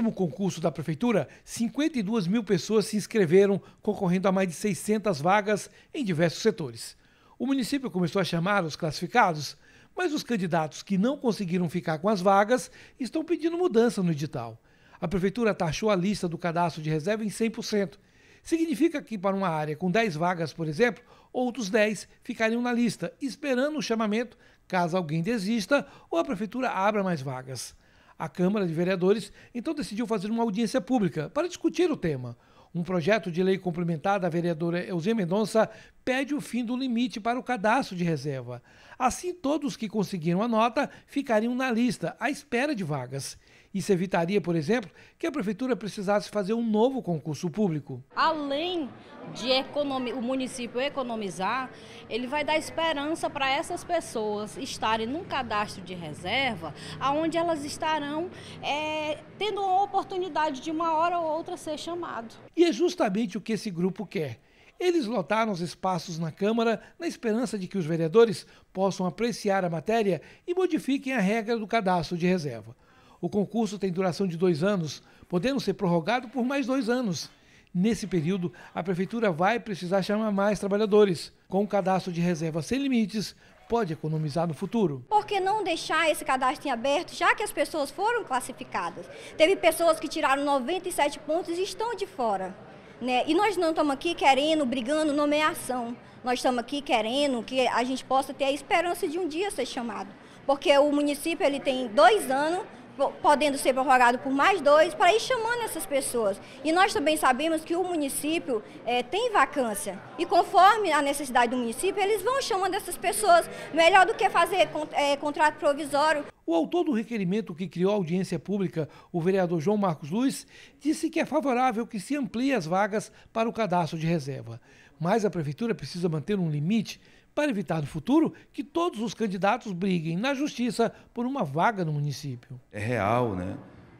último concurso da prefeitura, 52 mil pessoas se inscreveram, concorrendo a mais de 600 vagas em diversos setores. O município começou a chamar os classificados, mas os candidatos que não conseguiram ficar com as vagas estão pedindo mudança no edital. A prefeitura taxou a lista do cadastro de reserva em 100%. Significa que, para uma área com 10 vagas, por exemplo, outros 10 ficariam na lista, esperando o chamamento caso alguém desista ou a prefeitura abra mais vagas. A Câmara de Vereadores então decidiu fazer uma audiência pública para discutir o tema. Um projeto de lei complementar da vereadora Eusênia Mendonça pede o fim do limite para o cadastro de reserva. Assim, todos que conseguiram a nota ficariam na lista, à espera de vagas. Isso evitaria, por exemplo, que a prefeitura precisasse fazer um novo concurso público. Além de o município economizar, ele vai dar esperança para essas pessoas estarem num cadastro de reserva, aonde elas estarão é, tendo a oportunidade de uma hora ou outra ser chamado. E é justamente o que esse grupo quer. Eles lotaram os espaços na Câmara na esperança de que os vereadores possam apreciar a matéria e modifiquem a regra do cadastro de reserva. O concurso tem duração de dois anos, podendo ser prorrogado por mais dois anos. Nesse período, a Prefeitura vai precisar chamar mais trabalhadores. Com o cadastro de reserva sem limites, pode economizar no futuro. Por que não deixar esse cadastro em aberto, já que as pessoas foram classificadas? Teve pessoas que tiraram 97 pontos e estão de fora. Né? E nós não estamos aqui querendo, brigando nomeação. Nós estamos aqui querendo que a gente possa ter a esperança de um dia ser chamado. Porque o município ele tem dois anos podendo ser prorrogado por mais dois, para ir chamando essas pessoas. E nós também sabemos que o município é, tem vacância. E conforme a necessidade do município, eles vão chamando essas pessoas, melhor do que fazer é, contrato provisório. O autor do requerimento que criou a audiência pública, o vereador João Marcos Luiz, disse que é favorável que se ampliem as vagas para o cadastro de reserva mas a prefeitura precisa manter um limite para evitar no futuro que todos os candidatos briguem na justiça por uma vaga no município. É real, né?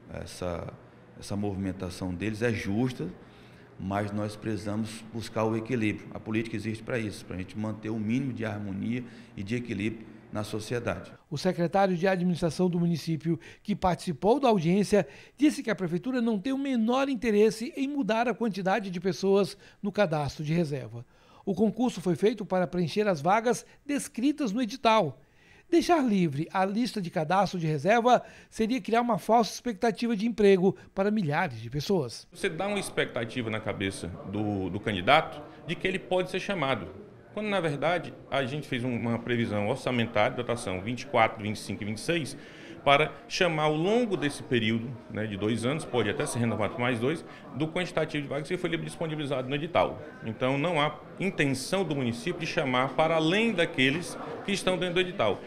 Essa, essa movimentação deles é justa, mas nós precisamos buscar o equilíbrio. A política existe para isso, para a gente manter o mínimo de harmonia e de equilíbrio na sociedade. O secretário de administração do município, que participou da audiência, disse que a prefeitura não tem o menor interesse em mudar a quantidade de pessoas no cadastro de reserva. O concurso foi feito para preencher as vagas descritas no edital. Deixar livre a lista de cadastro de reserva seria criar uma falsa expectativa de emprego para milhares de pessoas. Você dá uma expectativa na cabeça do, do candidato de que ele pode ser chamado. Quando, na verdade, a gente fez uma previsão orçamentária, dotação 24, 25 e 26, para chamar ao longo desse período né, de dois anos, pode até ser renovado mais dois, do quantitativo de vagas que foi disponibilizado no edital. Então, não há intenção do município de chamar para além daqueles que estão dentro do edital.